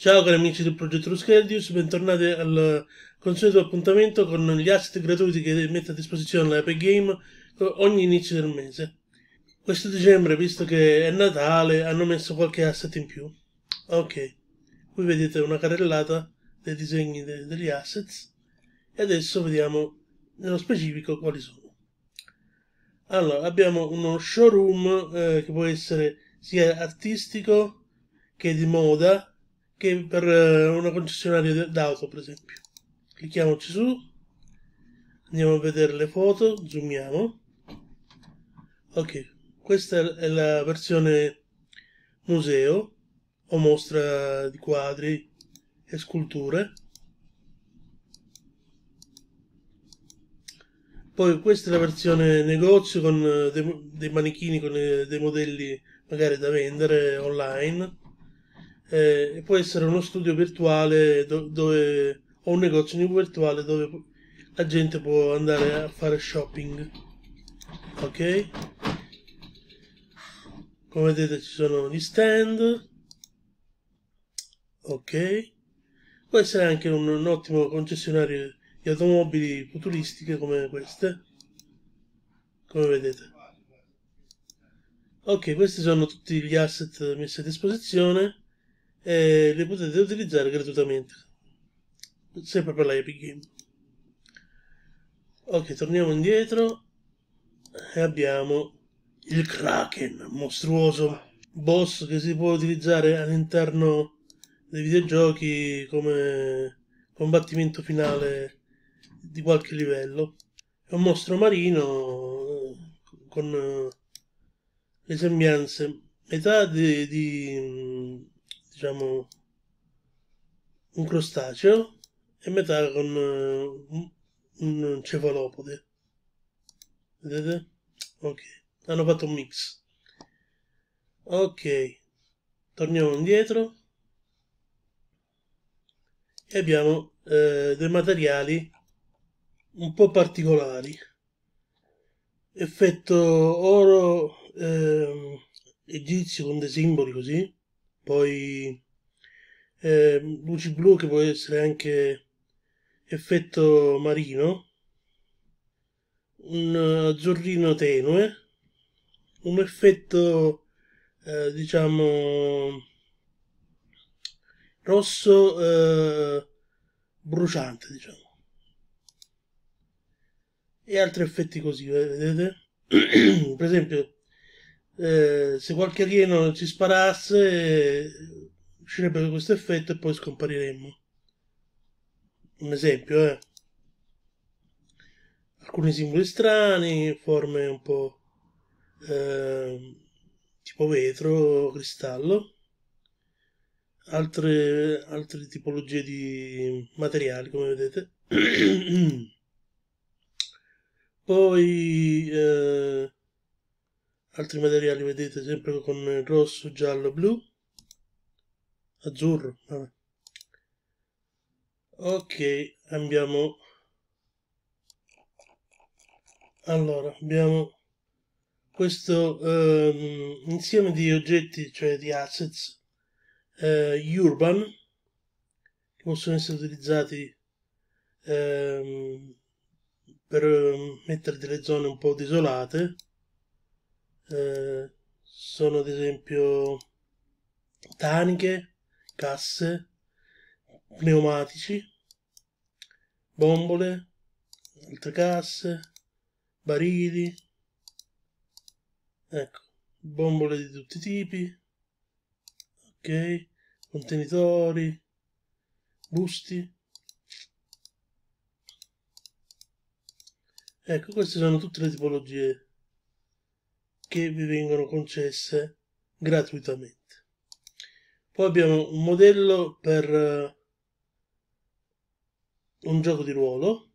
Ciao cari amici del progetto Ruskeldius, bentornati al consueto appuntamento con gli asset gratuiti che mette a disposizione la Game ogni inizio del mese. Questo dicembre, visto che è Natale, hanno messo qualche asset in più. Ok, qui vedete una carrellata dei disegni de degli assets e adesso vediamo nello specifico quali sono. Allora, abbiamo uno showroom eh, che può essere sia artistico che di moda che per eh, una concessionaria d'auto, per esempio. Clicchiamoci su, andiamo a vedere le foto, zoomiamo. Ok, questa è la versione museo o mostra di quadri e sculture. Poi questa è la versione negozio con eh, dei, manichini, con eh, dei modelli magari da vendere online eh, può essere uno studio virtuale do- dove, o un negozio virtuale dove la gente può andare a fare shopping. Ok? Come vedete ci sono gli stand. Ok? Può essere anche un, un ottimo concessionario di automobili futuristiche come queste. Come vedete. Ok, questi sono tutti gli asset messi a disposizione e le potete utilizzare gratuitamente sempre per la Epic Game ok torniamo indietro e abbiamo il Kraken mostruoso boss che si può utilizzare all'interno dei videogiochi come combattimento finale di qualche livello è un mostro marino eh, con eh, le sembianze metà di, di diciamo un crostaceo e metà con eh, un, un cefalopode vedete? ok hanno fatto un mix ok torniamo indietro e abbiamo eh, dei materiali un po' particolari effetto oro eh, egizio con dei simboli così poi eh, luci blu che può essere anche effetto marino, un azzurrino tenue, un effetto eh, diciamo rosso eh, bruciante diciamo e altri effetti così vedete per esempio eh, se qualche alieno ci sparasse uscirebbe questo effetto e poi scompariremmo un esempio eh alcuni simboli strani forme un po' eh, tipo vetro cristallo altre, altre tipologie di materiali come vedete poi eh, altri materiali vedete sempre con rosso, giallo, blu azzurro vabbè. ok abbiamo allora abbiamo questo um, insieme di oggetti cioè di assets uh, urban che possono essere utilizzati um, per ehm, mettere delle zone un po' disolate eh, sono ad esempio taniche, casse, pneumatici, bombole, altre casse, barili, ecco, bombole di tutti i tipi, ok, contenitori, busti. Ecco, queste sono tutte le tipologie che vi vengono concesse gratuitamente. Poi abbiamo un modello per eh, un gioco di ruolo.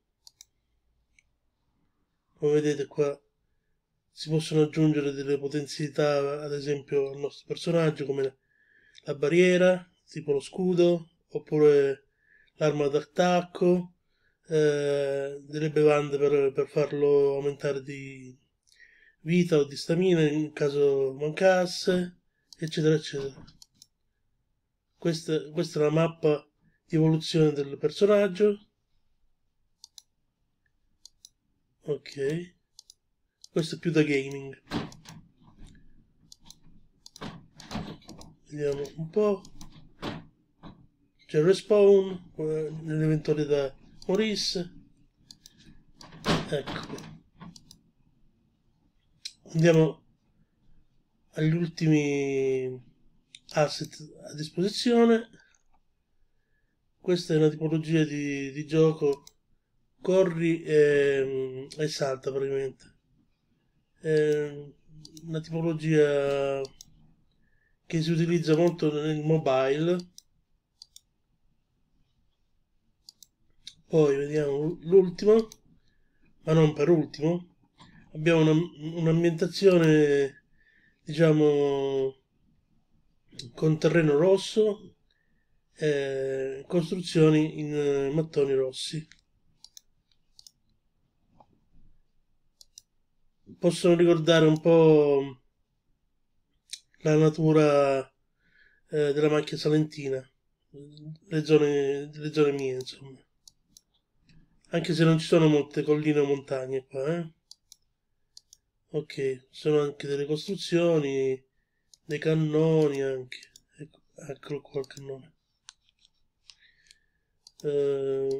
Come vedete qua si possono aggiungere delle potenzialità, ad esempio, al nostro personaggio, come la barriera, tipo lo scudo, oppure l'arma d'attacco, eh, delle bevande per, per farlo aumentare di vita o di stamina in caso mancasse, eccetera, eccetera. Questa, questa è la mappa di evoluzione del personaggio. Ok, questo è più da gaming. Vediamo un po'. C'è il respawn, eh, l'eventore da Ecco andiamo agli ultimi asset a disposizione questa è una tipologia di, di gioco corri e, e salta praticamente è una tipologia che si utilizza molto nel mobile poi vediamo l'ultimo ma non per ultimo abbiamo una, un'ambientazione, diciamo, con terreno rosso, e costruzioni in eh, mattoni rossi. Possono ricordare un po' la natura eh, della macchia salentina, le zone, le zone mie, insomma. Anche se non ci sono molte colline o montagne qua, eh ok sono anche delle costruzioni dei cannoni anche ecco, eccolo qua il cannone eh,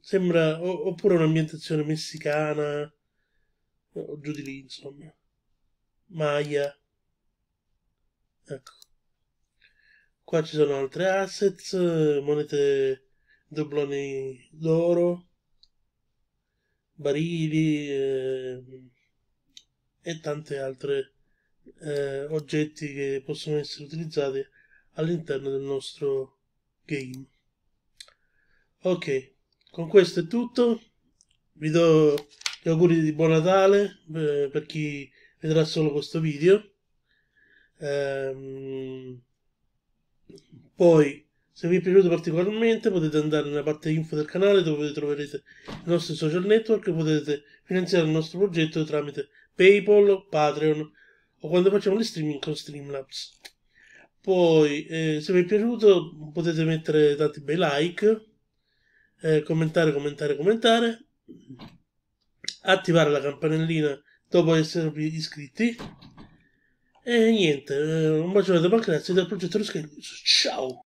sembra oppure un'ambientazione messicana o giù di lì insomma Maya ecco qua ci sono altre assets eh, monete dobloni d'oro barili eh, e tanti altri eh, oggetti che possono essere utilizzati all'interno del nostro game ok con questo è tutto vi do gli auguri di buon Natale eh, per chi vedrà solo questo video ehm, poi se vi è piaciuto particolarmente potete andare nella parte info del canale dove troverete i nostri social network e potete finanziare il nostro progetto tramite Paypal, Patreon o quando facciamo gli streaming con Streamlabs. Poi, eh, se vi è piaciuto, potete mettere tanti bei like, eh, commentare, commentare, commentare, attivare la campanellina dopo esservi iscritti. E niente, eh, un bacione da Pancrazio dal progetto Roscaglius. Ciao!